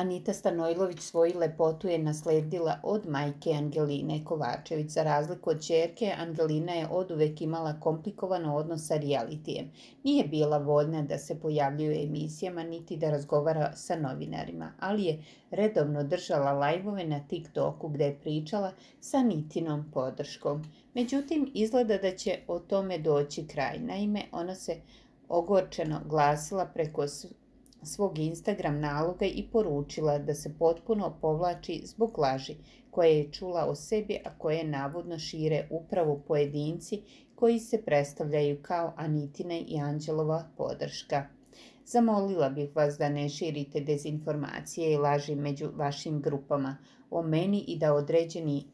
Anita Stanojlović svoju lepotu je nasledila od majke Angeline Kovačević. Za razliku od čerke, Angelina je oduvek imala komplikovan odnos sa realitijem. Nije bila voljna da se pojavljuje u emisijama niti da razgovara sa novinarima, ali je redovno držala lajvove na TikToku gde je pričala sa Nitinom podrškom. Međutim, izgleda da će o tome doći kraj. Naime, ona se ogorčeno glasila preko svog Instagram naloga i poručila da se potpuno povlači zbog laži koje je čula o sebi, a koje navodno šire upravo pojedinci koji se predstavljaju kao Anitine i Anđelova podrška. Zamolila bih vas da ne širite dezinformacije i laži među vašim grupama o meni i da određeni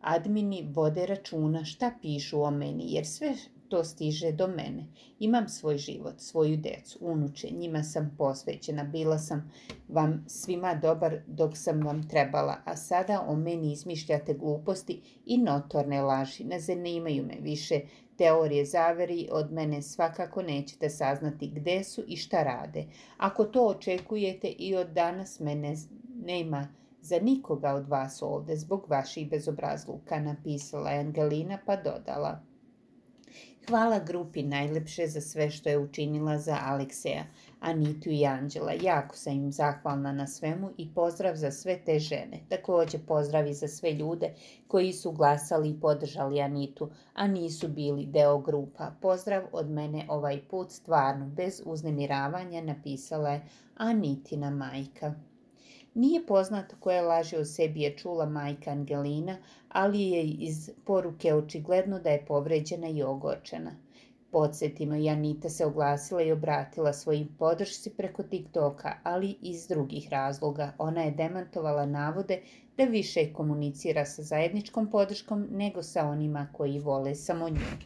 admini vode računa šta pišu o meni, jer sve to stiže do mene. Imam svoj život, svoju decu, unuče, njima sam posvećena, bila sam vam svima dobar dok sam vam trebala, a sada o meni izmišljate gluposti i notorne laži. Ne zanimaju me više teorije zaveri, od mene svakako nećete saznati gde su i šta rade. Ako to očekujete i od danas mene nema za nikoga od vas ovdje, zbog vaših bezobrazluka, napisala je Angelina pa dodala. Hvala grupi najlepše za sve što je učinila za Alekseja, Anitu i Anđela. Jako sam im zahvalna na svemu i pozdrav za sve te žene. Također pozdrav i za sve ljude koji su glasali i podržali Anitu, a nisu bili deo grupa. Pozdrav od mene ovaj put stvarno, bez uznemiravanja, napisala je Anitina majka. Nije poznato koje laže o sebi je čula majka Angelina, ali je iz poruke očigledno da je povređena i ogorčena. Podsjetimo, Janita se oglasila i obratila svojim podršci preko TikToka, ali iz drugih razloga. Ona je demantovala navode da više komunicira sa zajedničkom podrškom nego sa onima koji vole samo nju.